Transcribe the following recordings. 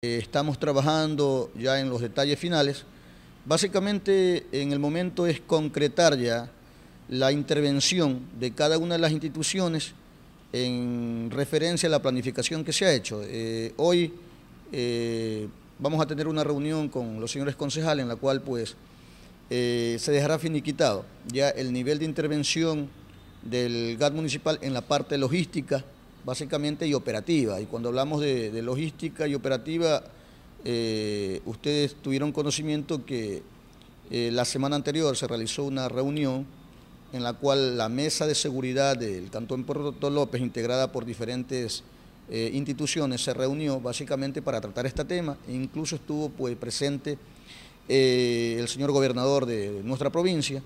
Eh, estamos trabajando ya en los detalles finales. Básicamente en el momento es concretar ya la intervención de cada una de las instituciones en referencia a la planificación que se ha hecho. Eh, hoy eh, vamos a tener una reunión con los señores concejales en la cual pues se dejará finiquitado ya el nivel de intervención del GAT municipal en la parte logística, básicamente y operativa. Y cuando hablamos de, logística y operativa, eh, ustedes tuvieron conocimiento que eh, la semana anterior se realizó una reunión en la cual la mesa de seguridad del Cantón Puerto López, integrada por diferentes eh, instituciones, se reunió básicamente para tratar este tema. E incluso estuvo pues, presente el señor gobernador de nuestra provincia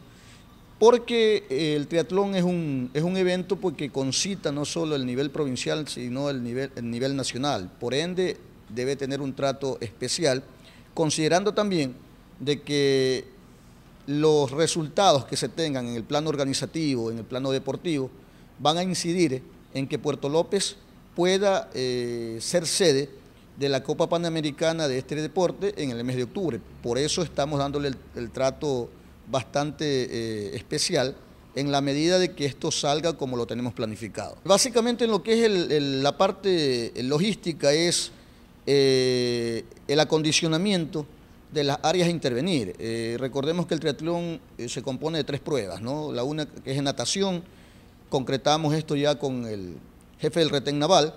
porque eh, el triatlón es un, es un evento pues, que concita no solo el nivel provincial, sino el nivel, el nivel nacional. Por ende, debe tener un trato especial, considerando también de que los resultados que se tengan en el plano organizativo, en el plano deportivo, van a incidir en que Puerto López pueda eh, ser sede de la Copa Panamericana de este deporte en el mes de octubre. Por eso estamos dándole el, el trato bastante eh, especial en la medida de que esto salga como lo tenemos planificado. Básicamente en lo que es la parte eh, logística es eh, el acondicionamiento de las áreas a intervenir. recordemos que el triatlón se compone de tres pruebas, ¿no? La una que es en natación, concretamos esto ya con el jefe del retén naval,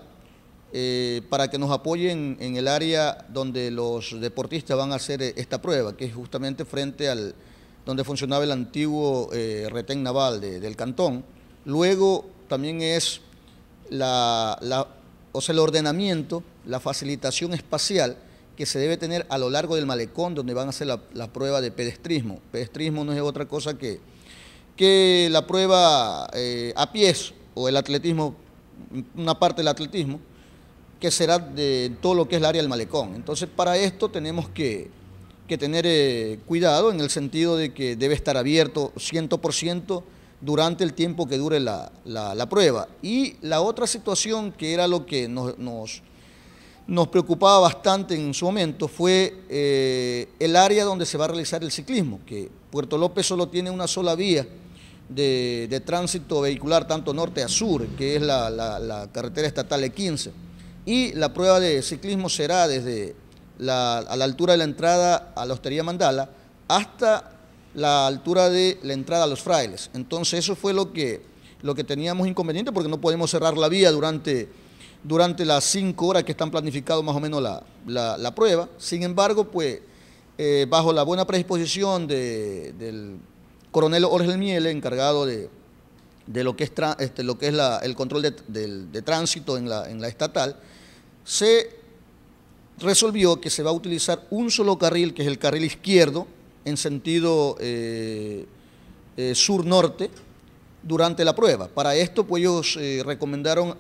para que nos apoyen en el área donde los deportistas van a hacer esta prueba, que es justamente frente al, donde funcionaba el antiguo eh, retén naval del cantón. Luego también es la, o el ordenamiento, la facilitación espacial que se debe tener a lo largo del malecón donde van a hacer la, prueba de pedestrismo. Pedestrismo no es otra cosa que, que la prueba eh, a pies o el atletismo, una parte del atletismo, que será de todo lo que es el área del malecón. Entonces para esto tenemos que que tener eh, cuidado en el sentido de que debe estar abierto 100% durante el tiempo que dure la, prueba. Y la otra situación que era lo que nos, nos, preocupaba bastante en su momento fue eh, el área donde se va a realizar el ciclismo, que Puerto López solo tiene una sola vía de, tránsito vehicular, tanto norte a sur, que es la, la carretera estatal E15. Y la prueba de ciclismo será desde a la altura de la entrada a la hostería Mandala hasta la altura de la entrada a los frailes. Entonces eso fue lo que, lo que teníamos inconveniente porque no podemos cerrar la vía durante, durante las cinco horas que están planificado más o menos la, prueba. Sin embargo, pues eh, bajo la buena predisposición del coronel Orgel Miele, encargado de, lo que es, este, lo que es el control de, tránsito en la, en la estatal, se resolvió que se va a utilizar un solo carril, que es el carril izquierdo, en sentido eh, eh, sur-norte, durante la prueba. Para esto, pues ellos eh, recomendaron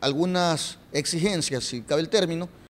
algunas exigencias, si cabe el término,